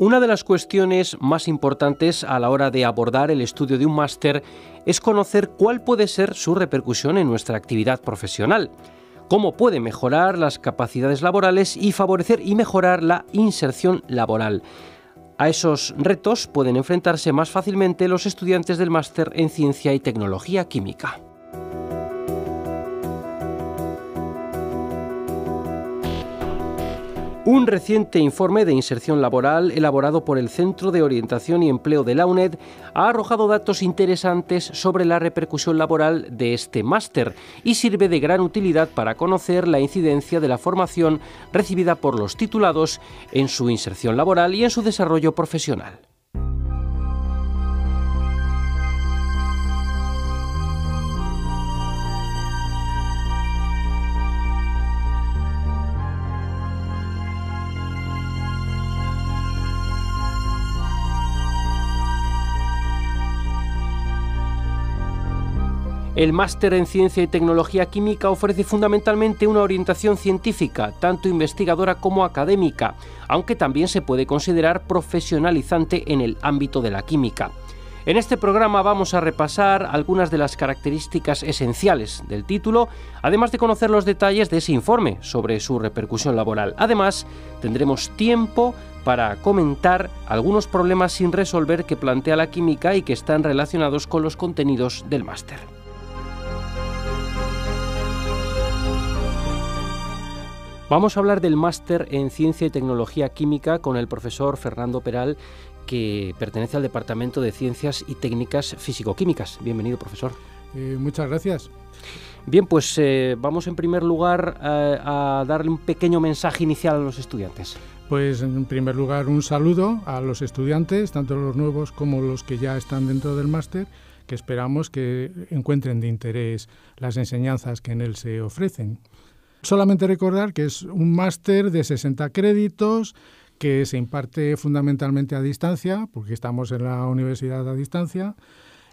Una de las cuestiones más importantes a la hora de abordar el estudio de un máster es conocer cuál puede ser su repercusión en nuestra actividad profesional, cómo puede mejorar las capacidades laborales y favorecer y mejorar la inserción laboral. A esos retos pueden enfrentarse más fácilmente los estudiantes del máster en Ciencia y Tecnología Química. Un reciente informe de inserción laboral elaborado por el Centro de Orientación y Empleo de la UNED ha arrojado datos interesantes sobre la repercusión laboral de este máster y sirve de gran utilidad para conocer la incidencia de la formación recibida por los titulados en su inserción laboral y en su desarrollo profesional. El máster en Ciencia y Tecnología Química ofrece fundamentalmente una orientación científica, tanto investigadora como académica, aunque también se puede considerar profesionalizante en el ámbito de la química. En este programa vamos a repasar algunas de las características esenciales del título, además de conocer los detalles de ese informe sobre su repercusión laboral. Además, tendremos tiempo para comentar algunos problemas sin resolver que plantea la química y que están relacionados con los contenidos del máster. Vamos a hablar del máster en Ciencia y Tecnología Química con el profesor Fernando Peral, que pertenece al Departamento de Ciencias y Técnicas Físico-Químicas. Bienvenido, profesor. Eh, muchas gracias. Bien, pues eh, vamos en primer lugar eh, a darle un pequeño mensaje inicial a los estudiantes. Pues en primer lugar un saludo a los estudiantes, tanto los nuevos como los que ya están dentro del máster, que esperamos que encuentren de interés las enseñanzas que en él se ofrecen. Solamente recordar que es un máster de 60 créditos que se imparte fundamentalmente a distancia, porque estamos en la universidad a distancia,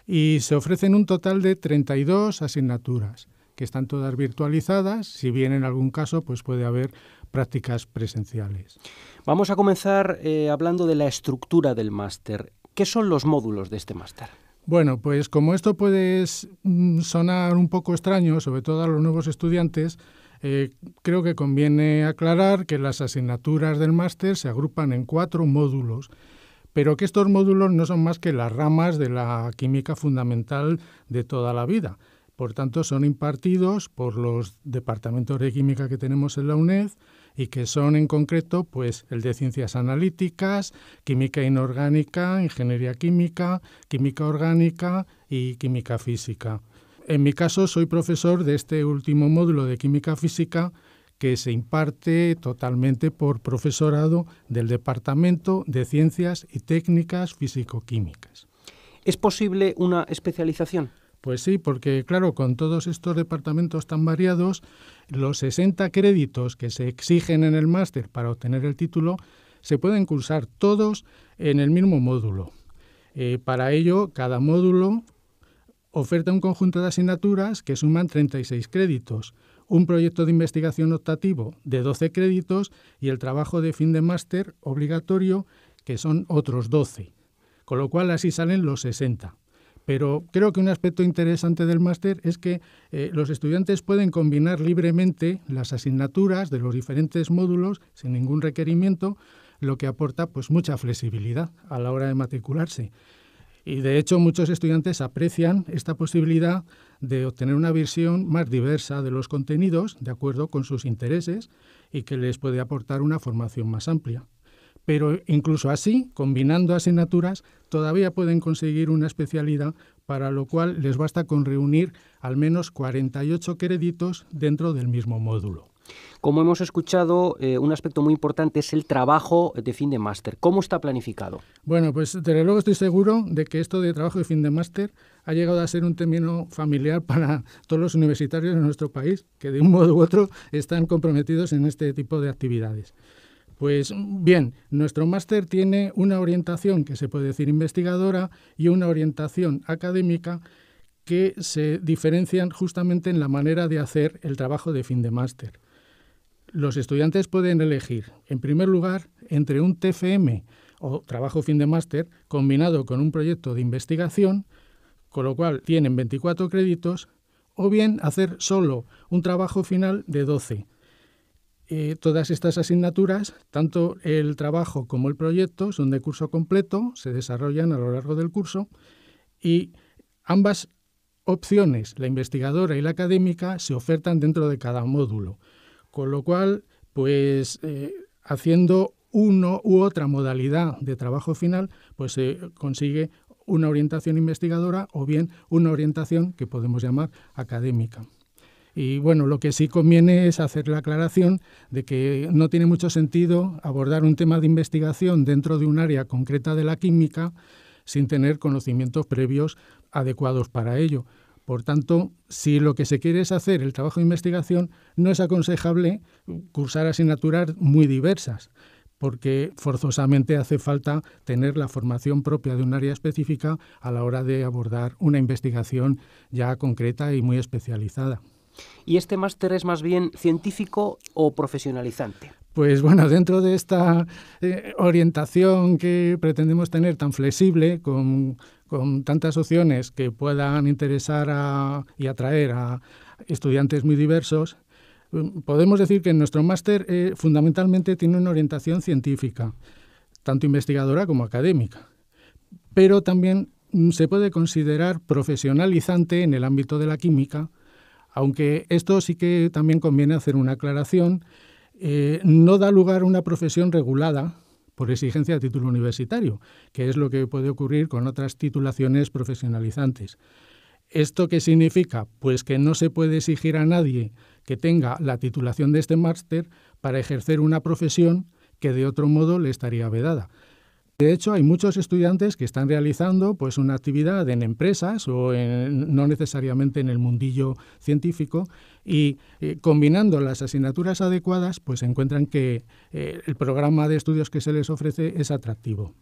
y se ofrecen un total de 32 asignaturas, que están todas virtualizadas, si bien en algún caso pues puede haber prácticas presenciales. Vamos a comenzar eh, hablando de la estructura del máster. ¿Qué son los módulos de este máster? Bueno, pues como esto puede mm, sonar un poco extraño, sobre todo a los nuevos estudiantes, eh, creo que conviene aclarar que las asignaturas del máster se agrupan en cuatro módulos, pero que estos módulos no son más que las ramas de la química fundamental de toda la vida. Por tanto, son impartidos por los departamentos de química que tenemos en la UNED y que son en concreto pues, el de ciencias analíticas, química inorgánica, ingeniería química, química orgánica y química física. En mi caso soy profesor de este último módulo de química física que se imparte totalmente por profesorado del Departamento de Ciencias y Técnicas físico ¿Es posible una especialización? Pues sí, porque claro, con todos estos departamentos tan variados, los 60 créditos que se exigen en el máster para obtener el título se pueden cursar todos en el mismo módulo. Eh, para ello, cada módulo oferta un conjunto de asignaturas que suman 36 créditos, un proyecto de investigación optativo de 12 créditos y el trabajo de fin de máster obligatorio, que son otros 12, con lo cual así salen los 60. Pero creo que un aspecto interesante del máster es que eh, los estudiantes pueden combinar libremente las asignaturas de los diferentes módulos sin ningún requerimiento, lo que aporta pues mucha flexibilidad a la hora de matricularse. Y de hecho muchos estudiantes aprecian esta posibilidad de obtener una versión más diversa de los contenidos, de acuerdo con sus intereses, y que les puede aportar una formación más amplia. Pero incluso así, combinando asignaturas, todavía pueden conseguir una especialidad para lo cual les basta con reunir al menos 48 créditos dentro del mismo módulo. Como hemos escuchado, eh, un aspecto muy importante es el trabajo de fin de máster. ¿Cómo está planificado? Bueno, pues desde luego estoy seguro de que esto de trabajo de fin de máster ha llegado a ser un término familiar para todos los universitarios de nuestro país, que de un modo u otro están comprometidos en este tipo de actividades. Pues bien, nuestro máster tiene una orientación que se puede decir investigadora y una orientación académica que se diferencian justamente en la manera de hacer el trabajo de fin de máster los estudiantes pueden elegir, en primer lugar, entre un TFM o trabajo fin de máster combinado con un proyecto de investigación, con lo cual tienen 24 créditos, o bien hacer solo un trabajo final de 12. Eh, todas estas asignaturas, tanto el trabajo como el proyecto, son de curso completo, se desarrollan a lo largo del curso y ambas opciones, la investigadora y la académica, se ofertan dentro de cada módulo. Con lo cual, pues eh, haciendo una u otra modalidad de trabajo final, pues se consigue una orientación investigadora o bien una orientación que podemos llamar académica. Y bueno, lo que sí conviene es hacer la aclaración de que no tiene mucho sentido abordar un tema de investigación dentro de un área concreta de la química sin tener conocimientos previos adecuados para ello, por tanto, si lo que se quiere es hacer el trabajo de investigación, no es aconsejable cursar asignaturas muy diversas, porque forzosamente hace falta tener la formación propia de un área específica a la hora de abordar una investigación ya concreta y muy especializada. ¿Y este máster es más bien científico o profesionalizante? Pues bueno, dentro de esta eh, orientación que pretendemos tener tan flexible, con, tantas opciones que puedan interesar y atraer a estudiantes muy diversos, mm, podemos decir que nuestro máster eh, fundamentalmente tiene una orientación científica, tanto investigadora como académica, pero también mm, se puede considerar profesionalizante en el ámbito de la química, aunque esto sí que también conviene hacer una aclaración, eh, no da lugar a una profesión regulada por exigencia de título universitario, que es lo que puede ocurrir con otras titulaciones profesionalizantes. ¿Esto qué significa? Pues que no se puede exigir a nadie que tenga la titulación de este máster para ejercer una profesión que de otro modo le estaría vedada. De hecho, hay muchos estudiantes que están realizando pues, una actividad en empresas o no necesariamente en el mundillo científico y eh, combinando las asignaturas adecuadas, pues encuentran que eh, el programa de estudios que se les ofrece es atractivo.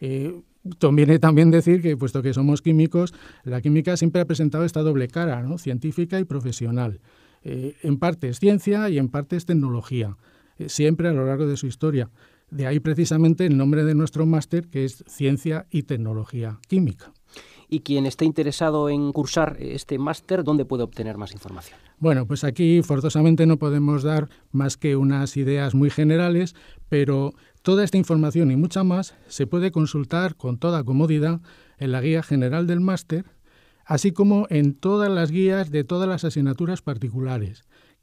Eh, también decir que, puesto que somos químicos, la química siempre ha presentado esta doble cara, científica y profesional. en parte es ciencia y en parte es tecnología, siempre a lo largo de su historia. De ahí precisamente el nombre de nuestro máster, que es Ciencia y Tecnología Química. Y quien esté interesado en cursar este máster, ¿dónde puede obtener más información? Bueno, pues aquí forzosamente no podemos dar más que unas ideas muy generales, pero toda esta información y mucha más se puede consultar con toda comodidad en la guía general del máster, así como en todas las guías de todas las asignaturas particulares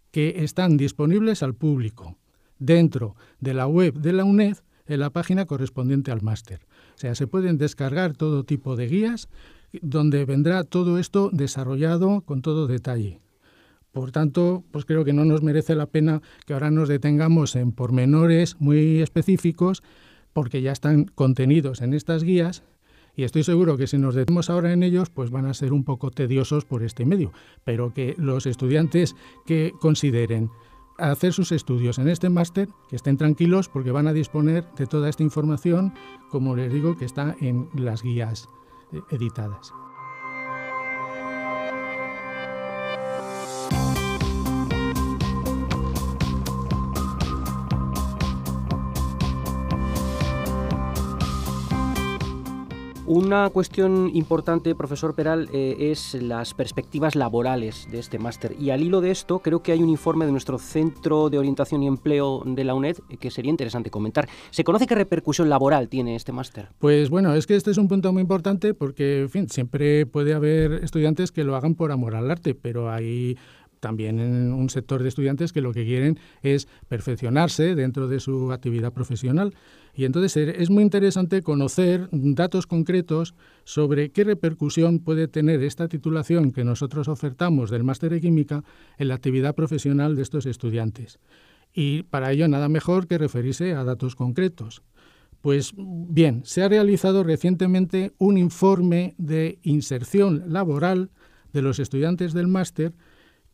que están disponibles al público dentro de la web de la UNED en la página correspondiente al máster. O sea, se pueden descargar todo tipo de guías donde vendrá todo esto desarrollado con todo detalle. Por tanto, pues creo que no nos merece la pena que ahora nos detengamos en pormenores muy específicos porque ya están contenidos en estas guías y estoy seguro que si nos detenemos ahora en ellos, pues van a ser un poco tediosos por este medio, pero que los estudiantes que consideren a hacer sus estudios en este máster, que estén tranquilos porque van a disponer de toda esta información, como les digo, que está en las guías eh, editadas. Una cuestión importante, profesor Peral, eh, es las perspectivas laborales de este máster. Y al hilo de esto, creo que hay un informe de nuestro Centro de Orientación y Empleo de la UNED eh, que sería interesante comentar. ¿Se conoce qué repercusión laboral tiene este máster? Pues bueno, es que este es un punto muy importante porque, en fin, siempre puede haber estudiantes que lo hagan por amor al arte, pero hay también en un sector de estudiantes que lo que quieren es perfeccionarse dentro de su actividad profesional. Y entonces eh, es muy interesante conocer datos concretos sobre qué repercusión puede tener esta titulación que nosotros ofertamos del máster de química en la actividad profesional de estos estudiantes. Y para ello nada mejor que referirse a datos concretos. Pues bien, se ha realizado recientemente un informe de inserción laboral de los estudiantes del máster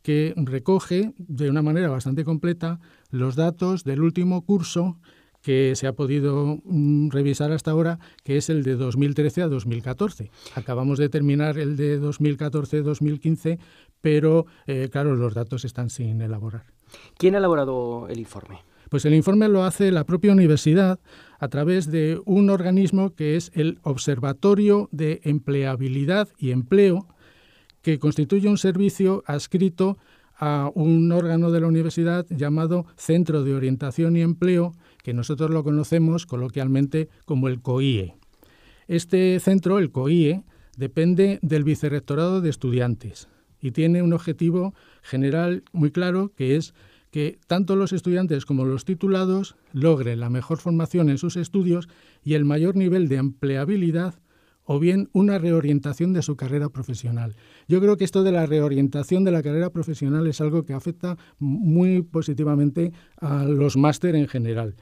que recoge de una manera bastante completa los datos del último curso que se ha podido mm, revisar hasta ahora, que es el de 2013 a 2014. Acabamos de terminar el de 2014-2015, pero eh, claro, los datos están sin elaborar. ¿Quién ha elaborado el informe? Pues el informe lo hace la propia universidad a través de un organismo que es el Observatorio de Empleabilidad y Empleo, que constituye un servicio adscrito a un órgano de la universidad llamado Centro de Orientación y Empleo, que nosotros lo conocemos coloquialmente como el COIE. Este centro, el COIE, depende del Vicerrectorado de Estudiantes y tiene un objetivo general muy claro que es que tanto los estudiantes como los titulados logren la mejor formación en sus estudios y el mayor nivel de empleabilidad o bien una reorientación de su carrera profesional. Yo creo que esto de la reorientación de la carrera profesional es algo que afecta muy positivamente a los máster en general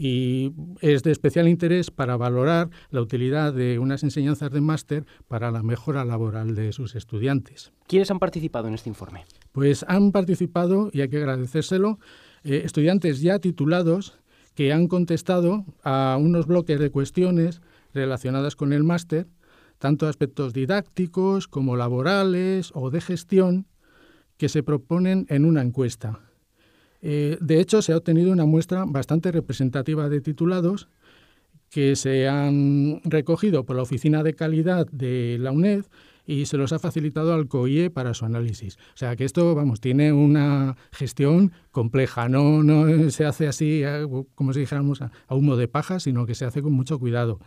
y es de especial interés para valorar la utilidad de unas enseñanzas de máster para la mejora laboral de sus estudiantes. ¿Quiénes han participado en este informe? Pues han participado, y hay que agradecérselo, eh, estudiantes ya titulados que han contestado a unos bloques de cuestiones relacionadas con el máster, tanto aspectos didácticos como laborales o de gestión, que se proponen en una encuesta. Eh, de hecho, se ha obtenido una muestra bastante representativa de titulados que se han recogido por la Oficina de Calidad de la UNED y se los ha facilitado al COIE para su análisis. O sea que esto, vamos, tiene una gestión compleja, no, no se hace así, eh, como si dijéramos, a humo de paja, sino que se hace con mucho cuidado.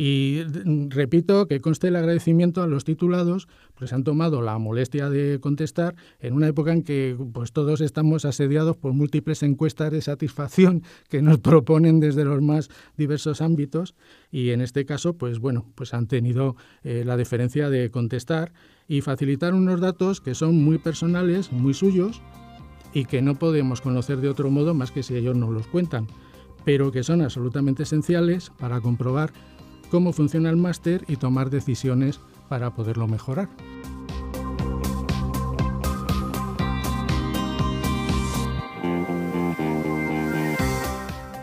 Y mm, repito que conste el agradecimiento a los titulados, pues han tomado la molestia de contestar en una época en que pues todos estamos asediados por múltiples encuestas de satisfacción que nos proponen desde los más diversos ámbitos y en este caso pues bueno, pues han tenido eh, la deferencia de contestar y facilitar unos datos que son muy personales, muy suyos y que no podemos conocer de otro modo más que si ellos nos los cuentan, pero que son absolutamente esenciales para comprobar cómo funciona el máster y tomar decisiones para poderlo mejorar.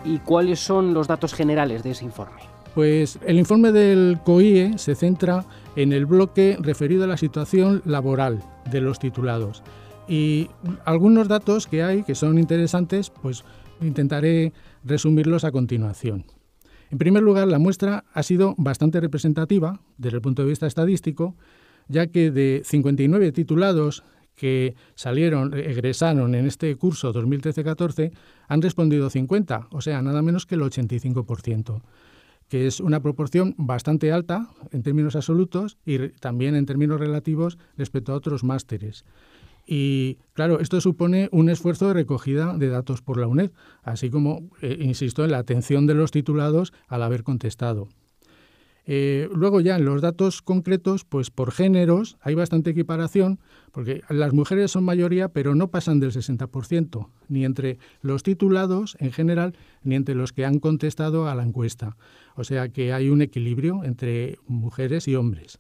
¿Y cuáles son los datos generales de ese informe? Pues el informe del COIE se centra en el bloque referido a la situación laboral de los titulados. Y algunos datos que hay que son interesantes, pues intentaré resumirlos a continuación. En primer lugar, la muestra ha sido bastante representativa desde el punto de vista estadístico, ya que de 59 titulados que salieron, egresaron en este curso 2013-14, han respondido 50, o sea, nada menos que el 85%, que es una proporción bastante alta en términos absolutos y también en términos relativos respecto a otros másteres. Y claro, esto supone un esfuerzo de recogida de datos por la UNED, así como, eh, insisto, en la atención de los titulados al haber contestado. Eh, luego ya en los datos concretos, pues por géneros hay bastante equiparación, porque las mujeres son mayoría, pero no pasan del 60%, ni entre los titulados en general, ni entre los que han contestado a la encuesta. O sea que hay un equilibrio entre mujeres y hombres.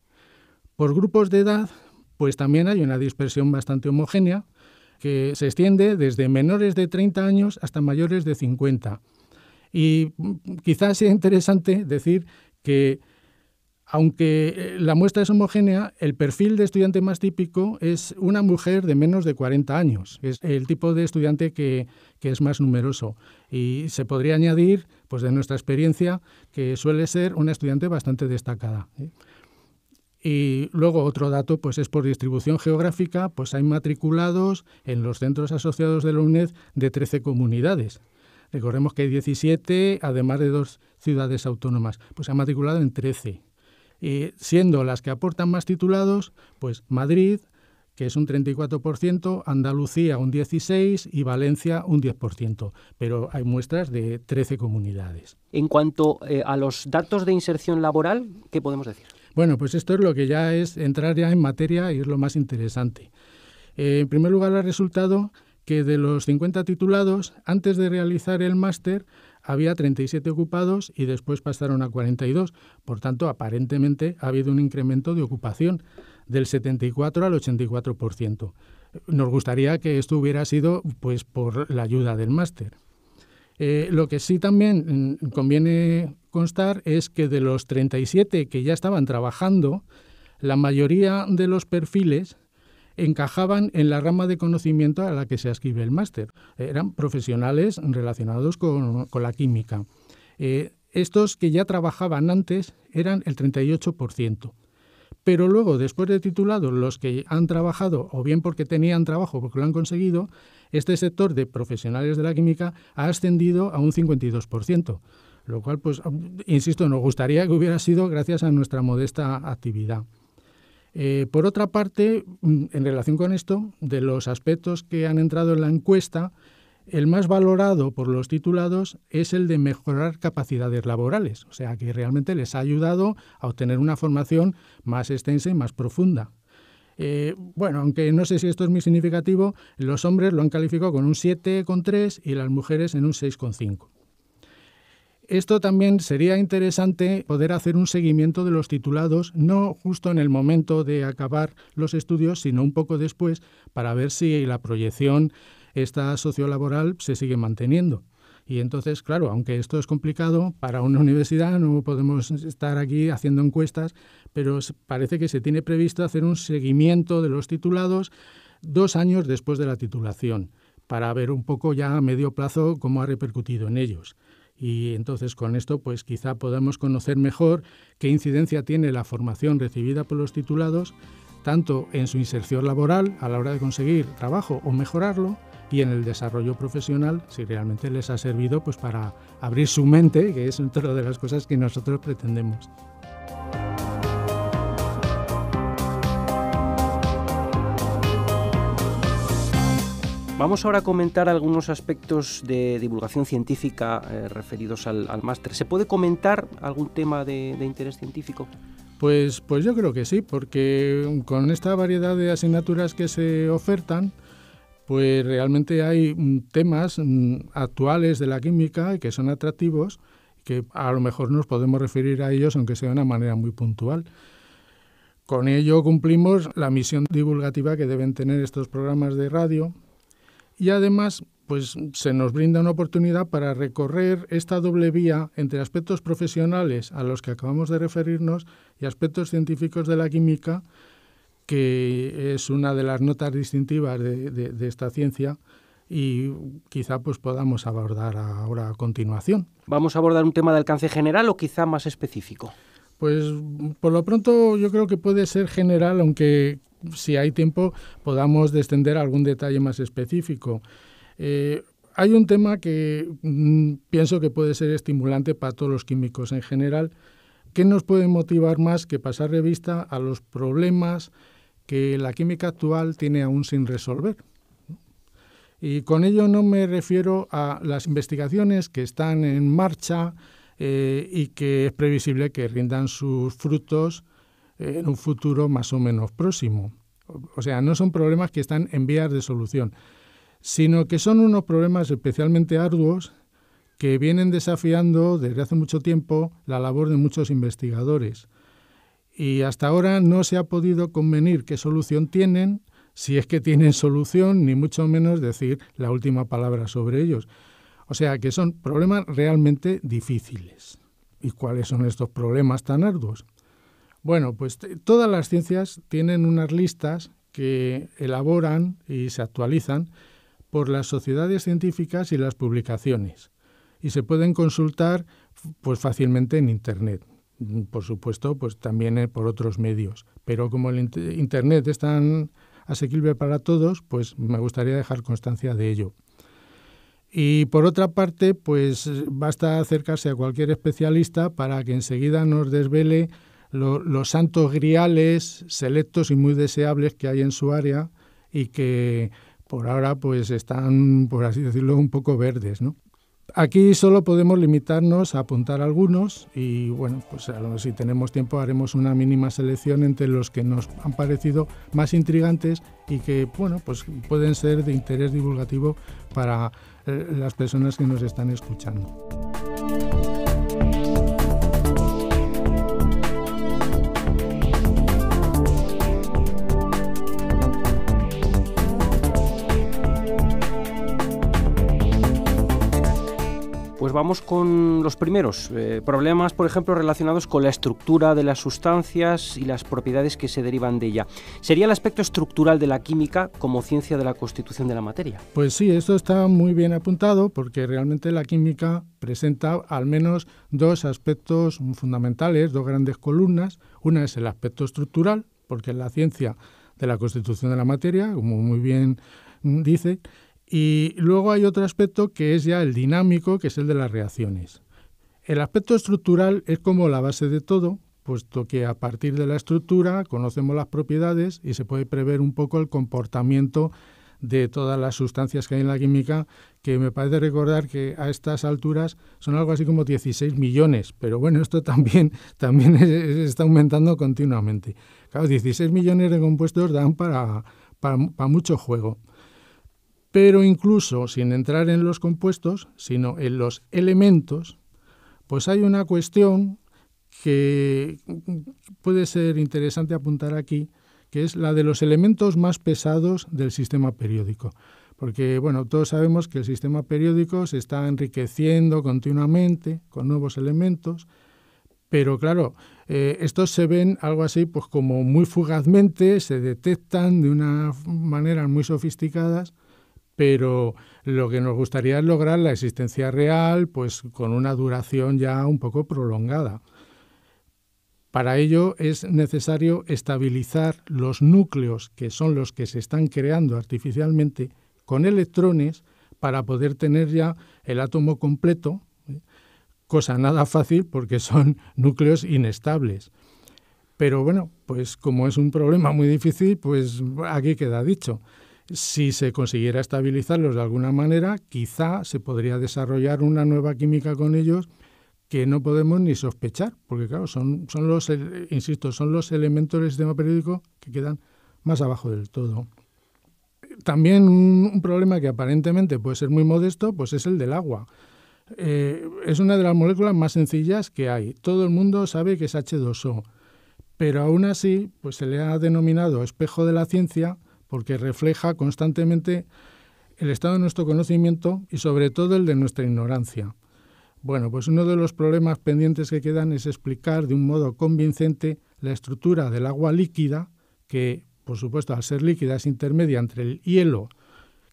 Por grupos de edad, pues también hay una dispersión bastante homogénea que se extiende desde menores de 30 años hasta mayores de 50. Y mm, quizás sea interesante decir que aunque eh, la muestra es homogénea, el perfil de estudiante más típico es una mujer de menos de 40 años. Es el tipo de estudiante que, que, es más numeroso. Y se podría añadir, pues de nuestra experiencia, que suele ser una estudiante bastante destacada. ¿eh? Y luego otro dato, pues es por distribución geográfica, pues hay matriculados en los centros asociados de la UNED de 13 comunidades. Recordemos que hay 17, además de dos ciudades autónomas, pues se ha matriculado en 13. Y siendo las que aportan más titulados, pues Madrid, que es un 34%, Andalucía un 16% y Valencia un 10%, pero hay muestras de 13 comunidades. En cuanto eh, a los datos de inserción laboral, ¿qué podemos decir? Bueno, pues esto es lo que ya es entrar ya en materia y es lo más interesante. Eh, en primer lugar, ha resultado que de los 50 titulados, antes de realizar el máster, había 37 ocupados y después pasaron a 42. Por tanto, aparentemente ha habido un incremento de ocupación del 74 al 84%. Nos gustaría que esto hubiera sido pues, por la ayuda del máster. Eh, lo que sí también mm, conviene constar es que de los 37 que ya estaban trabajando, la mayoría de los perfiles encajaban en la rama de conocimiento a la que se ascribe el máster. Eran profesionales relacionados con, la química. Eh, estos que ya trabajaban antes eran el 38%. Pero luego, después de titulados, los que han trabajado, o bien porque tenían trabajo, porque lo han conseguido, este sector de profesionales de la química ha ascendido a un 52%. Lo cual, pues, insisto, nos gustaría que hubiera sido gracias a nuestra modesta actividad. Eh, por otra parte, mm, en relación con esto, de los aspectos que han entrado en la encuesta, el más valorado por los titulados es el de mejorar capacidades laborales, o sea que realmente les ha ayudado a obtener una formación más extensa y más profunda. Eh, bueno, aunque no sé si esto es muy significativo, los hombres lo han calificado con un 7,3 y las mujeres en un 6,5. Esto también sería interesante poder hacer un seguimiento de los titulados, no justo en el momento de acabar los estudios, sino un poco después, para ver si la proyección esta sociolaboral se sigue manteniendo. Y entonces, claro, aunque esto es complicado, para una universidad no podemos estar aquí haciendo encuestas, pero parece que se tiene previsto hacer un seguimiento de los titulados dos años después de la titulación, para ver un poco ya a medio plazo cómo ha repercutido en ellos y entonces con esto pues quizá podamos conocer mejor qué incidencia tiene la formación recibida por los titulados tanto en su inserción laboral a la hora de conseguir trabajo o mejorarlo y en el desarrollo profesional si realmente les ha servido pues para abrir su mente, que es otra de las cosas que nosotros pretendemos. Vamos ahora a comentar algunos aspectos de divulgación científica eh, referidos al, máster. ¿Se puede comentar algún tema de, interés científico? Pues, pues yo creo que sí, porque con esta variedad de asignaturas que se ofertan, pues realmente hay mm, temas mm, actuales de la química que son atractivos, que a lo mejor nos podemos referir a ellos, aunque sea de una manera muy puntual. Con ello cumplimos la misión divulgativa que deben tener estos programas de radio, y además pues se nos brinda una oportunidad para recorrer esta doble vía entre aspectos profesionales a los que acabamos de referirnos y aspectos científicos de la química, que es una de las notas distintivas de, esta ciencia y quizá pues podamos abordar ahora a continuación. ¿Vamos a abordar un tema de alcance general o quizá más específico? Pues por lo pronto yo creo que puede ser general, aunque si hay tiempo, podamos descender a algún detalle más específico. Eh, hay un tema que mm, pienso que puede ser estimulante para todos los químicos en general. ¿Qué nos puede motivar más que pasar revista a los problemas que la química actual tiene aún sin resolver? Y con ello no me refiero a las investigaciones que están en marcha eh, y que es previsible que rindan sus frutos eh, en un futuro más o menos próximo. O sea, no son problemas que están en vías de solución, sino que son unos problemas especialmente arduos que vienen desafiando desde hace mucho tiempo la labor de muchos investigadores. Y hasta ahora no se ha podido convenir qué solución tienen, si es que tienen solución, ni mucho menos decir la última palabra sobre ellos. O sea que son problemas realmente difíciles. ¿Y cuáles son estos problemas tan arduos? Bueno, pues todas las ciencias tienen unas listas que elaboran y se actualizan por las sociedades científicas y las publicaciones y se pueden consultar pues fácilmente en internet. Por supuesto, pues también eh, por otros medios, pero como el internet es tan asequible para todos, pues me gustaría dejar constancia de ello. Y por otra parte, pues basta acercarse a cualquier especialista para que enseguida nos desvele los santos griales selectos y muy deseables que hay en su área y que por ahora pues están, por así decirlo, un poco verdes, ¿no? Aquí solo podemos limitarnos a apuntar algunos y bueno, pues si tenemos tiempo haremos una mínima selección entre los que nos han parecido más intrigantes y que bueno, pues pueden ser de interés divulgativo para eh, las personas que nos están escuchando. vamos con los primeros. Eh, problemas, por ejemplo, relacionados con la estructura de las sustancias y las propiedades que se derivan de ella. ¿Sería el aspecto estructural de la química como ciencia de la constitución de la materia? Pues sí, esto está muy bien apuntado porque realmente la química presenta al menos dos aspectos fundamentales, dos grandes columnas. Una es el aspecto estructural, porque es la ciencia de la constitución de la materia, como muy bien mm, dice, y luego hay otro aspecto que es ya el dinámico, que es el de las reacciones. El aspecto estructural es como la base de todo, puesto que a partir de la estructura conocemos las propiedades y se puede prever un poco el comportamiento de todas las sustancias que hay en la química, que me parece recordar que a estas alturas son algo así como 16 millones, pero bueno, esto también, también está aumentando continuamente. Claro, 16 millones de compuestos dan para, para mucho juego. Pero incluso sin entrar en los compuestos, sino en los elementos, pues hay una cuestión que puede ser interesante apuntar aquí, que es la de los elementos más pesados del sistema periódico. Porque, bueno, todos sabemos que el sistema periódico se está enriqueciendo continuamente con nuevos elementos, pero claro, eh, estos se ven algo así, pues como muy fugazmente, se detectan de una manera muy sofisticada, pero lo que nos gustaría es lograr la existencia real, pues con una duración ya un poco prolongada. Para ello es necesario estabilizar los núcleos, que son los que se están creando artificialmente, con electrones para poder tener ya el átomo completo, ¿eh? cosa nada fácil porque son núcleos inestables. Pero bueno, pues como es un problema muy difícil, pues aquí queda dicho. Si se consiguiera estabilizarlos de alguna manera, quizá se podría desarrollar una nueva química con ellos que no podemos ni sospechar, porque claro, son, los, insisto, son los elementos del sistema periódico que quedan más abajo del todo. También un, problema que aparentemente puede ser muy modesto, pues es el del agua. Eh, es una de las moléculas más sencillas que hay. Todo el mundo sabe que es H2O, pero aún así pues se le ha denominado espejo de la ciencia porque refleja constantemente el estado de nuestro conocimiento y sobre todo el de nuestra ignorancia. Bueno, pues uno de los problemas pendientes que quedan es explicar de un modo convincente la estructura del agua líquida, que por supuesto al ser líquida es intermedia entre el hielo,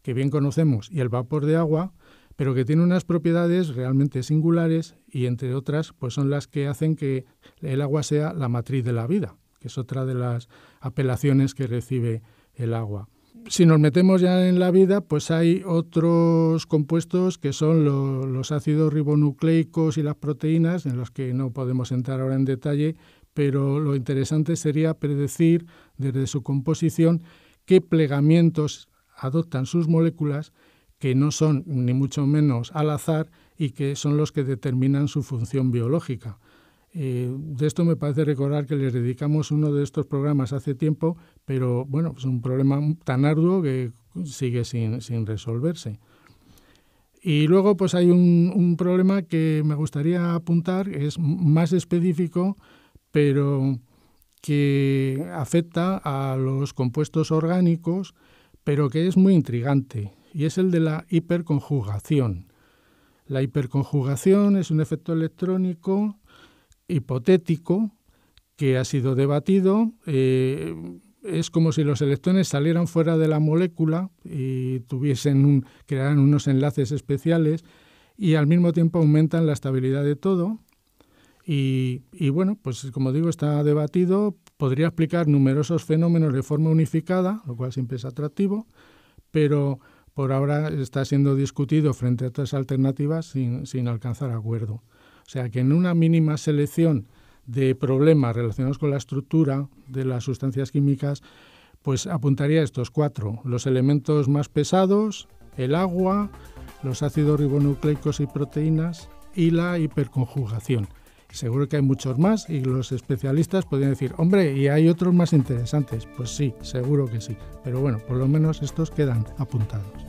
que bien conocemos, y el vapor de agua, pero que tiene unas propiedades realmente singulares y entre otras pues son las que hacen que el agua sea la matriz de la vida, que es otra de las apelaciones que recibe el agua. Si nos metemos ya en la vida, pues hay otros compuestos que son los ácidos ribonucleicos y las proteínas, en los que no podemos entrar ahora en detalle, pero lo interesante sería predecir desde su composición qué plegamientos adoptan sus moléculas, que no son ni mucho menos al azar y que son los que determinan su función biológica. Eh, de esto me parece recordar que les dedicamos uno de estos programas hace tiempo, pero bueno, es un problema tan arduo que sigue sin, resolverse. Y luego pues hay un, un, problema que me gustaría apuntar, es más específico, pero que afecta a los compuestos orgánicos, pero que es muy intrigante, y es el de la hiperconjugación. La hiperconjugación es un efecto electrónico hipotético que ha sido debatido. Eh, es como si los electrones salieran fuera de la molécula y tuviesen crearan unos enlaces especiales y al mismo tiempo aumentan la estabilidad de todo. Y, bueno, pues como digo, está debatido, podría explicar numerosos fenómenos de forma unificada, lo cual siempre es atractivo, pero por ahora está siendo discutido frente a otras alternativas sin alcanzar acuerdo. O sea que en una mínima selección de problemas relacionados con la estructura de las sustancias químicas, pues apuntaría a estos cuatro. Los elementos más pesados, el agua, los ácidos ribonucleicos y proteínas y la hiperconjugación. Seguro que hay muchos más y los especialistas podrían decir, hombre, y hay otros más interesantes. Pues sí, seguro que sí. Pero bueno, por lo menos estos quedan apuntados.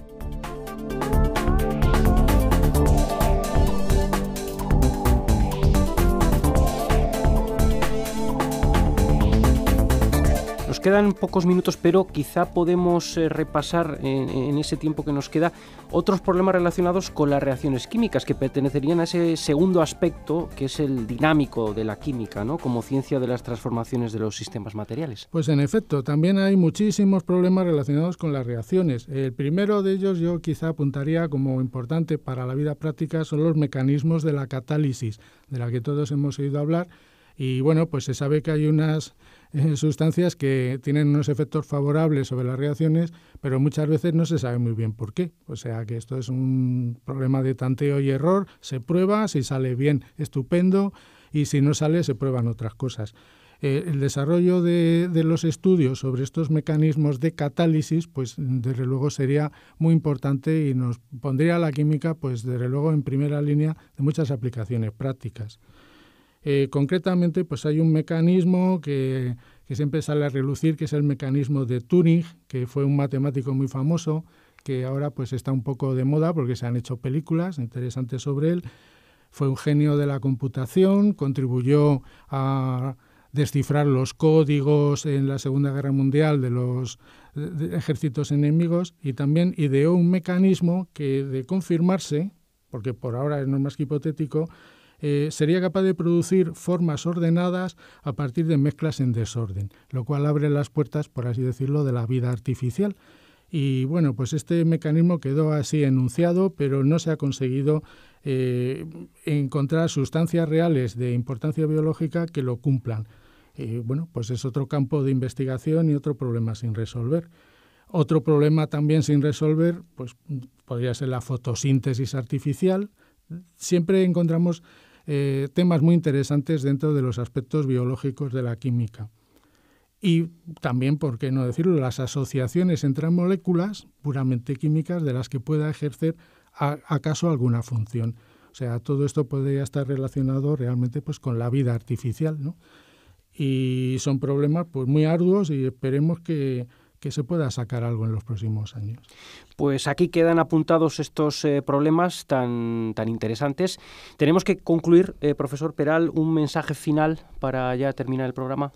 quedan pocos minutos, pero quizá podemos eh, repasar en, ese tiempo que nos queda otros problemas relacionados con las reacciones químicas que pertenecerían a ese segundo aspecto que es el dinámico de la química, ¿no? como ciencia de las transformaciones de los sistemas materiales. Pues en efecto, también hay muchísimos problemas relacionados con las reacciones. El primero de ellos yo quizá apuntaría como importante para la vida práctica son los mecanismos de la catálisis, de la que todos hemos oído hablar. Y bueno, pues se sabe que hay unas eh, sustancias que tienen unos efectos favorables sobre las reacciones, pero muchas veces no se sabe muy bien por qué. O sea que esto es un problema de tanteo y error, se prueba, si sale bien, estupendo, y si no sale, se prueban otras cosas. Eh, el desarrollo de, de, los estudios sobre estos mecanismos de catálisis, pues desde luego sería muy importante y nos pondría la química, pues desde luego en primera línea de muchas aplicaciones prácticas. Eh, concretamente, pues hay un mecanismo que, que siempre sale a relucir, que es el mecanismo de Turing, que fue un matemático muy famoso, que ahora pues está un poco de moda porque se han hecho películas interesantes sobre él. Fue un genio de la computación, contribuyó a descifrar los códigos en la Segunda Guerra Mundial de los ejércitos enemigos y también ideó un mecanismo que de confirmarse, porque por ahora es no más que hipotético, eh, sería capaz de producir formas ordenadas a partir de mezclas en desorden, lo cual abre las puertas, por así decirlo, de la vida artificial. Y bueno, pues este mecanismo quedó así enunciado, pero no se ha conseguido eh, encontrar sustancias reales de importancia biológica que lo cumplan. bueno, pues es otro campo de investigación y otro problema sin resolver. Otro problema también sin resolver, pues podría ser la fotosíntesis artificial. Siempre encontramos eh, temas muy interesantes dentro de los aspectos biológicos de la química. Y también, por qué no decirlo, las asociaciones entre moléculas puramente químicas de las que pueda ejercer acaso alguna función. O sea, todo esto podría estar relacionado realmente pues, con la vida artificial, ¿no? Y son problemas pues, muy arduos y esperemos que, que se pueda sacar algo en los próximos años. Pues aquí quedan apuntados estos eh, problemas tan, tan interesantes. Tenemos que concluir, eh, profesor Peral, un mensaje final para ya terminar el programa.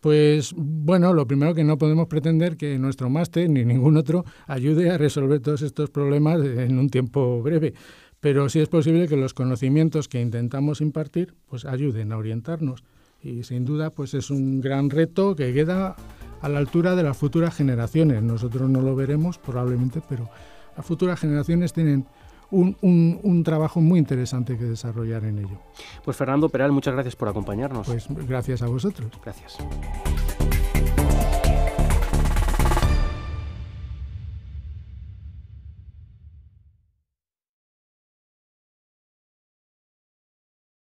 Pues bueno, lo primero que no podemos pretender que nuestro máster ni ningún otro ayude a resolver todos estos problemas en un tiempo breve, pero sí es posible que los conocimientos que intentamos impartir pues ayuden a orientarnos y sin duda pues es un gran reto que queda a la altura de las futuras generaciones. Nosotros no lo veremos probablemente, pero las futuras generaciones tienen un, trabajo muy interesante que desarrollar en ello. Pues Fernando Peral, muchas gracias por acompañarnos. Pues gracias a vosotros. Gracias.